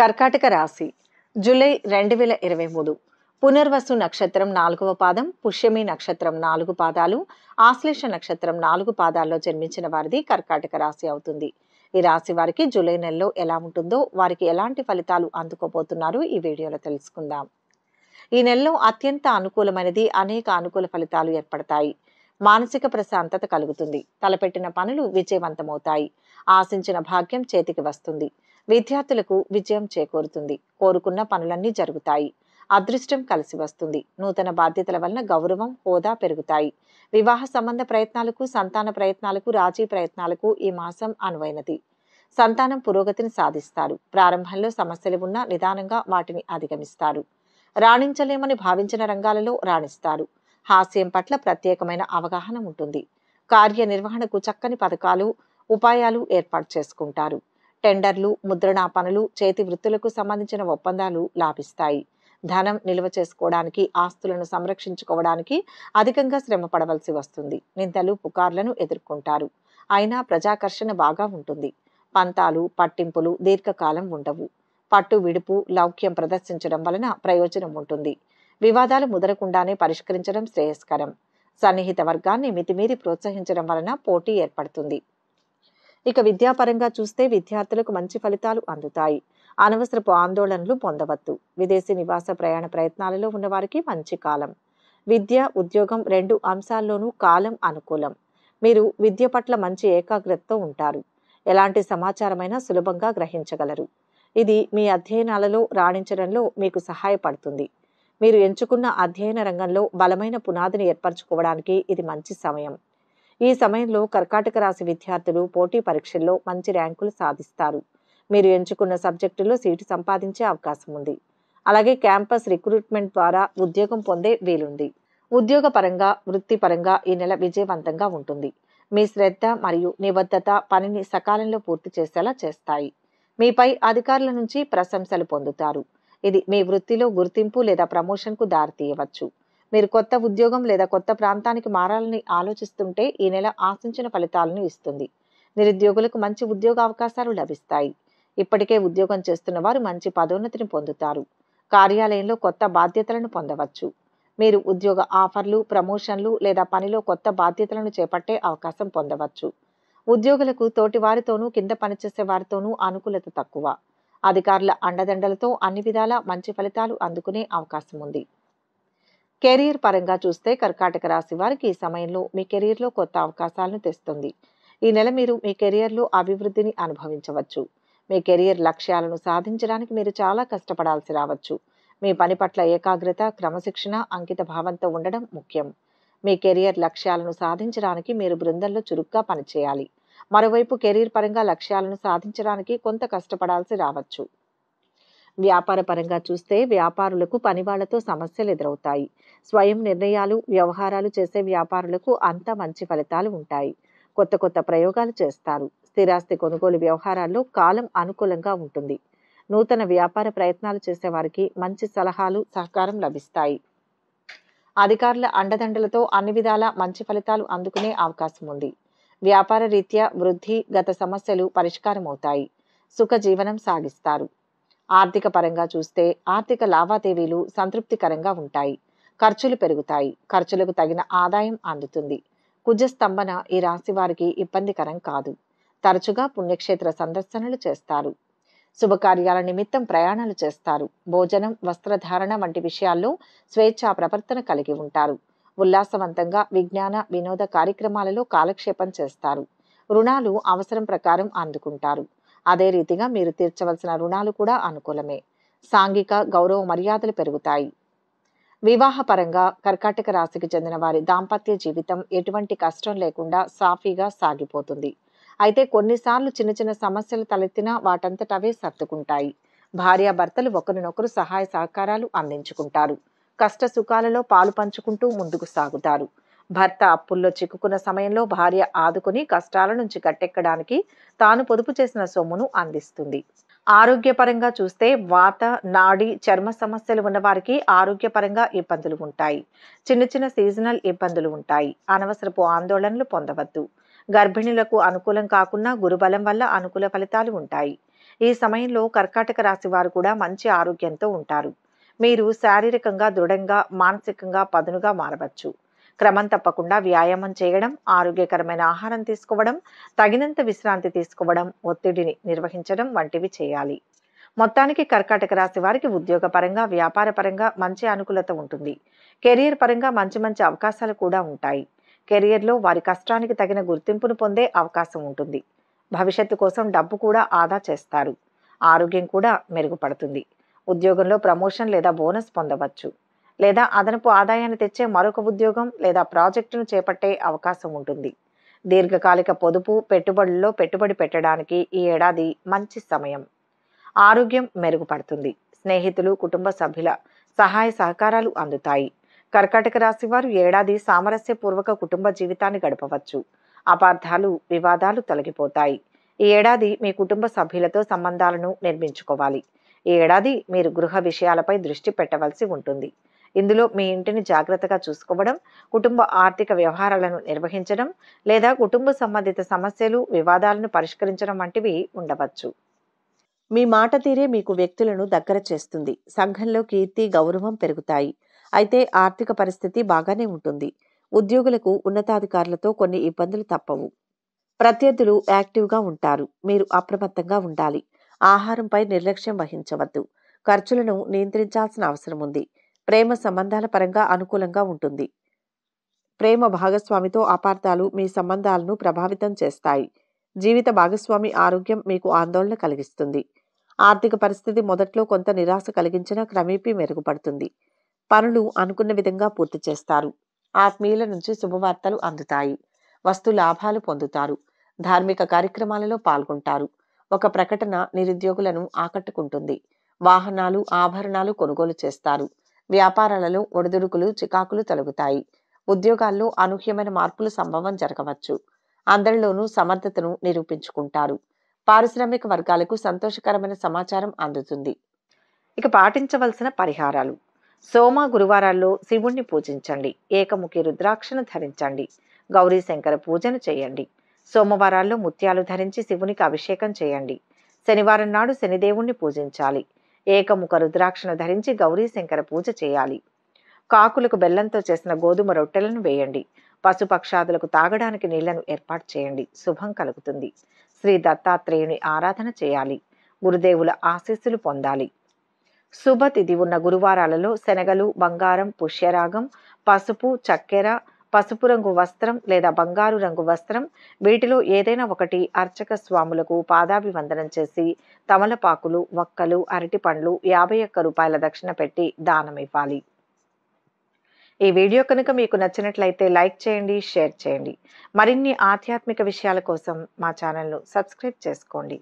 కర్కాటక రాశి జూలై రెండు వేల ఇరవై మూడు పునర్వసు నక్షత్రం నాలుగవ పాదం పుష్యమి నక్షత్రం నాలుగు పాదాలు ఆశ్లేష నక్షత్రం నాలుగు పాదాల్లో జన్మించిన వారిది కర్కాటక రాశి అవుతుంది ఈ రాశి వారికి జూలై నెలలో ఎలా ఉంటుందో వారికి ఎలాంటి ఫలితాలు అందుకోబోతున్నారు ఈ వీడియోలో తెలుసుకుందాం ఈ నెలలో అత్యంత అనుకూలమైనది అనేక అనుకూల ఫలితాలు ఏర్పడతాయి మానసిక ప్రశాంతత కలుగుతుంది తలపెట్టిన పనులు విజయవంతమవుతాయి ఆశించిన భాగ్యం చేతికి వస్తుంది విద్యార్థులకు విజయం చేకూరుతుంది కోరుకున్న పనులన్నీ జరుగుతాయి అదృష్టం కలిసి వస్తుంది నూతన బాధ్యతల వలన గౌరవం హోదా పెరుగుతాయి వివాహ సంబంధ ప్రయత్నాలకు సంతాన ప్రయత్నాలకు రాజీ ప్రయత్నాలకు ఈ మాసం అనువైనది సంతానం పురోగతిని సాధిస్తారు ప్రారంభంలో సమస్యలు ఉన్నా నిదానంగా వాటిని అధిగమిస్తారు రాణించలేమని భావించిన రంగాలలో రాణిస్తారు హాస్యం పట్ల ప్రత్యేకమైన అవగాహన ఉంటుంది కార్యనిర్వహణకు చక్కని పథకాలు ఉపాయాలు ఏర్పాటు చేసుకుంటారు టెండర్లు ముద్రణ పనులు చేతి వృత్తులకు సంబంధించిన ఒప్పందాలు లాభిస్తాయి ధనం నిల్వ చేసుకోవడానికి ఆస్తులను సంరక్షించుకోవడానికి అధికంగా శ్రమ పడవలసి వస్తుంది నిందలు పుకార్లను ఎదుర్కొంటారు అయినా ప్రజాకర్షణ బాగా ఉంటుంది పంతాలు పట్టింపులు దీర్ఘకాలం ఉండవు పట్టు విడుపు లౌక్యం ప్రదర్శించడం వలన ప్రయోజనం ఉంటుంది వివాదాలు ముదరకుండానే పరిష్కరించడం శ్రేయస్కరం సన్నిహిత వర్గాన్ని మితిమీరి ప్రోత్సహించడం వలన పోటీ ఏర్పడుతుంది ఇక విద్యాపరంగా చూస్తే విద్యార్థులకు మంచి ఫలితాలు అందుతాయి అనవసరపు ఆందోళనలు పొందవద్దు విదేశీ నివాస ప్రయాణ ప్రయత్నాలలో ఉన్నవారికి మంచి కాలం విద్య ఉద్యోగం రెండు అంశాల్లోనూ కాలం అనుకూలం మీరు విద్య పట్ల మంచి ఏకాగ్రతతో ఉంటారు ఎలాంటి సమాచారమైనా సులభంగా గ్రహించగలరు ఇది మీ అధ్యయనాలలో రాణించడంలో మీకు సహాయపడుతుంది మీరు ఎంచుకున్న అధ్యయన రంగంలో బలమైన పునాదిని ఏర్పరచుకోవడానికి ఇది మంచి సమయం ఈ సమయంలో కర్కాటక రాశి విద్యార్థులు పోటీ పరీక్షల్లో మంచి ర్యాంకులు సాధిస్తారు మీరు ఎంచుకున్న సబ్జెక్టులో సీటు సంపాదించే అవకాశం ఉంది అలాగే క్యాంపస్ రిక్రూట్మెంట్ ద్వారా ఉద్యోగం పొందే వీలుంది ఉద్యోగపరంగా వృత్తిపరంగా ఈ నెల విజయవంతంగా ఉంటుంది మీ శ్రద్ధ మరియు నిబద్ధత పనిని సకాలంలో పూర్తి చేసేలా చేస్తాయి మీపై అధికారుల నుంచి ప్రశంసలు పొందుతారు ఇది మీ వృత్తిలో గుర్తింపు లేదా ప్రమోషన్కు దారితీయవచ్చు మీరు కొత్త ఉద్యోగం లేదా కొత్త ప్రాంతానికి మారాలని ఆలోచిస్తుంటే ఈ నెల ఆశించిన ఫలితాలను ఇస్తుంది నిరుద్యోగులకు మంచి ఉద్యోగ అవకాశాలు లభిస్తాయి ఇప్పటికే ఉద్యోగం చేస్తున్న వారు మంచి పదోన్నతిని పొందుతారు కార్యాలయంలో కొత్త బాధ్యతలను పొందవచ్చు మీరు ఉద్యోగ ఆఫర్లు ప్రమోషన్లు లేదా పనిలో కొత్త బాధ్యతలను చేపట్టే అవకాశం పొందవచ్చు ఉద్యోగులకు తోటి వారితోనూ కింద పనిచేసే వారితోనూ అనుకూలత తక్కువ అధికారుల అండదండలతో అన్ని విధాలా మంచి ఫలితాలు అందుకునే అవకాశం ఉంది కెరీర్ పరంగా చూస్తే కర్కాటక రాశి వారికి ఈ సమయంలో మీ కెరీర్లో కొత్త అవకాశాలను తెస్తుంది ఈ నెల మీరు మీ కెరియర్లో అభివృద్ధిని అనుభవించవచ్చు మీ కెరియర్ లక్ష్యాలను సాధించడానికి మీరు చాలా కష్టపడాల్సి రావచ్చు మీ పని పట్ల ఏకాగ్రత క్రమశిక్షణ అంకిత భావంతో ఉండడం ముఖ్యం మీ కెరియర్ లక్ష్యాలను సాధించడానికి మీరు బృందంలో చురుగ్గా పనిచేయాలి మరోవైపు కెరీర్ పరంగా లక్ష్యాలను సాధించడానికి కొంత కష్టపడాల్సి రావచ్చు వ్యాపార పరంగా చూస్తే వ్యాపారులకు పనివాళ్లతో సమస్యలు ఎదురవుతాయి స్వయం నిర్ణయాలు వ్యవహారాలు చేసే వ్యాపారులకు అంత మంచి ఫలితాలు ఉంటాయి కొత్త కొత్త ప్రయోగాలు చేస్తారు స్థిరాస్తి కొనుగోలు వ్యవహారాల్లో కాలం అనుకూలంగా ఉంటుంది నూతన వ్యాపార ప్రయత్నాలు చేసే వారికి మంచి సలహాలు సహకారం లభిస్తాయి అధికారుల అండదండలతో అన్ని విధాల మంచి ఫలితాలు అందుకునే అవకాశం ఉంది వ్యాపార రీత్యా వృద్ధి గత సమస్యలు పరిష్కారం అవుతాయి సుఖ జీవనం సాగిస్తారు ఆర్థిక పరంగా చూస్తే ఆర్థిక లావాదేవీలు సంతృప్తికరంగా ఉంటాయి ఖర్చులు పెరుగుతాయి ఖర్చులకు తగిన ఆదాయం అందుతుంది కుజస్తంభన ఈ రాశి వారికి ఇబ్బందికరం కాదు తరచుగా పుణ్యక్షేత్ర సందర్శనలు చేస్తారు శుభకార్యాల నిమిత్తం ప్రయాణాలు చేస్తారు భోజనం వస్త్రధారణ వంటి విషయాల్లో స్వేచ్ఛా ప్రవర్తన కలిగి ఉంటారు ఉల్లాసవంతంగా విజ్ఞాన వినోద కార్యక్రమాలలో కాలక్షేపం చేస్తారు రుణాలు అవసరం ప్రకారం అందుకుంటారు అదే రీతిగా మీరు తీర్చవలసిన రుణాలు కూడా అనుకూలమే సాంఘిక గౌరవ మర్యాదలు పెరుగుతాయి వివాహపరంగా కర్కాటక రాశికి చెందిన వారి దాంపత్య జీవితం ఎటువంటి కష్టం లేకుండా సాఫీగా సాగిపోతుంది అయితే కొన్నిసార్లు చిన్న చిన్న సమస్యలు తలెత్తినా వాటంతటవే సర్దుకుంటాయి భార్యాభర్తలు ఒకరినొకరు సహాయ సహకారాలు అందించుకుంటారు కష్ట సుఖాలలో పాలు పంచుకుంటూ ముందుకు సాగుతారు భర్త అప్పుల్లో చిక్కుకున్న సమయంలో భార్య ఆదుకుని కష్టాల నుంచి కట్టెక్కడానికి తాను పొదుపు చేసిన సొమ్మును అందిస్తుంది ఆరోగ్యపరంగా చూస్తే వాత నాడి చర్మ సమస్యలు ఉన్నవారికి ఆరోగ్యపరంగా ఇబ్బందులు ఉంటాయి చిన్న చిన్న సీజనల్ ఇబ్బందులు ఉంటాయి అనవసరపు ఆందోళనలు పొందవద్దు గర్భిణులకు అనుకూలం కాకుండా గురుబలం వల్ల అనుకూల ఫలితాలు ఉంటాయి ఈ సమయంలో కర్కాటక రాశి వారు కూడా మంచి ఆరోగ్యంతో ఉంటారు మీరు శారీరకంగా దృఢంగా మానసికంగా పదునుగా మారవచ్చు క్రమం తప్పకుండా వ్యాయామం చేయడం ఆరోగ్యకరమైన ఆహారం తీసుకోవడం తగినంత విశ్రాంతి తీసుకోవడం ఒత్తిడిని నిర్వహించడం వంటివి చేయాలి మొత్తానికి కర్కాటక రాశి వారికి ఉద్యోగపరంగా వ్యాపారపరంగా మంచి అనుకూలత ఉంటుంది కెరియర్ పరంగా మంచి మంచి అవకాశాలు కూడా ఉంటాయి కెరియర్లో వారి కష్టానికి తగిన గుర్తింపును పొందే అవకాశం ఉంటుంది భవిష్యత్తు కోసం డబ్బు కూడా ఆదా చేస్తారు ఆరోగ్యం కూడా మెరుగుపడుతుంది ఉద్యోగంలో ప్రమోషన్ లేదా బోనస్ పొందవచ్చు లేదా అదనపు ఆదాయాన్ని తెచ్చే మరొక ఉద్యోగం లేదా ప్రాజెక్టును చేపట్టే అవకాశం ఉంటుంది దీర్ఘకాలిక పొదుపు పెట్టుబడుల్లో పెట్టుబడి పెట్టడానికి ఈ ఏడాది మంచి సమయం ఆరోగ్యం మెరుగుపడుతుంది స్నేహితులు కుటుంబ సభ్యుల సహాయ సహకారాలు అందుతాయి కర్కాటక రాశి వారు ఏడాది సామరస్యపూర్వక కుటుంబ జీవితాన్ని గడపవచ్చు అపార్థాలు వివాదాలు తొలగిపోతాయి ఈ ఏడాది మీ కుటుంబ సభ్యులతో సంబంధాలను నిర్మించుకోవాలి ఈ ఏడాది మీరు గృహ విషయాలపై దృష్టి పెట్టవలసి ఉంటుంది ఇందులో మీ ఇంటిని జాగ్రత్తగా చూసుకోవడం కుటుంబ ఆర్థిక వ్యవహారాలను నిర్వహించడం లేదా కుటుంబ సంబంధిత సమస్యలు వివాదాలను పరిష్కరించడం వంటివి ఉండవచ్చు మీ మాట తీరే మీకు వ్యక్తులను దగ్గర చేస్తుంది సంఘంలో కీర్తి గౌరవం పెరుగుతాయి అయితే ఆర్థిక పరిస్థితి బాగానే ఉంటుంది ఉద్యోగులకు ఉన్నతాధికారులతో కొన్ని ఇబ్బందులు తప్పవు ప్రత్యర్థులు యాక్టివ్గా ఉంటారు మీరు అప్రమత్తంగా ఉండాలి ఆహారంపై నిర్లక్ష్యం వహించవద్దు ఖర్చులను నియంత్రించాల్సిన అవసరం ఉంది ప్రేమ సంబంధాల పరంగా అనుకూలంగా ఉంటుంది ప్రేమ భాగస్వామితో అపార్థాలు మీ సంబంధాలను ప్రభావితం చేస్తాయి జీవిత భాగస్వామి ఆరోగ్యం మీకు ఆందోళన కలిగిస్తుంది ఆర్థిక పరిస్థితి మొదట్లో కొంత నిరాశ కలిగించినా క్రమేపీ మెరుగుపడుతుంది పనులు అనుకున్న విధంగా పూర్తి చేస్తారు ఆత్మీయుల నుంచి శుభవార్తలు అందుతాయి వస్తు లాభాలు పొందుతారు ధార్మిక కార్యక్రమాలలో పాల్గొంటారు ఒక ప్రకటన నిరుద్యోగులను ఆకట్టుకుంటుంది వాహనాలు ఆభరణాలు కొనుగోలు చేస్తారు వ్యాపారాలలో ఒడిదుడుకులు చికాకులు తొలగుతాయి ఉద్యోగాల్లో అనూహ్యమైన మార్పులు సంభవం జరగవచ్చు అందరిలోనూ సమర్థతను నిరూపించుకుంటారు పారిశ్రామిక వర్గాలకు సంతోషకరమైన సమాచారం అందుతుంది ఇక పాటించవలసిన పరిహారాలు సోమ గురువారాల్లో శివుణ్ణి పూజించండి ఏకముఖి రుద్రాక్షను ధరించండి గౌరీ శంకర పూజను చేయండి సోమవారాల్లో ముత్యాలు ధరించి శివునికి అభిషేకం చేయండి శనివారం నాడు శనిదేవుణ్ణి పూజించాలి ఏకముఖ రుద్రాక్షను ధరించి గౌరీశంకర పూజ చేయాలి కాకులకు బెల్లంతో చేసిన గోధుమ రొట్టెలను వేయండి పశుపక్షాదులకు తాగడానికి నీళ్లను ఏర్పాటు చేయండి శుభం కలుగుతుంది శ్రీ దత్తాత్రేయుని ఆరాధన చేయాలి గురుదేవుల ఆశీస్సులు పొందాలి శుభతిథి ఉన్న గురువారాలలో శనగలు బంగారం పుష్యరాగం పసుపు చక్కెర పసుపు రంగు వస్త్రం లేదా బంగారు రంగు వస్త్రం వీటిలో ఏదైనా ఒకటి అర్చక స్వాములకు పాదాభివందనం చేసి తమలపాకులు వక్కలు అరటి పండ్లు యాభై ఒక్క రూపాయల దక్షిణ పెట్టి దానమివ్వాలి ఈ వీడియో కనుక మీకు నచ్చినట్లయితే లైక్ చేయండి షేర్ చేయండి మరిన్ని ఆధ్యాత్మిక విషయాల కోసం మా ఛానల్ను సబ్స్క్రైబ్ చేసుకోండి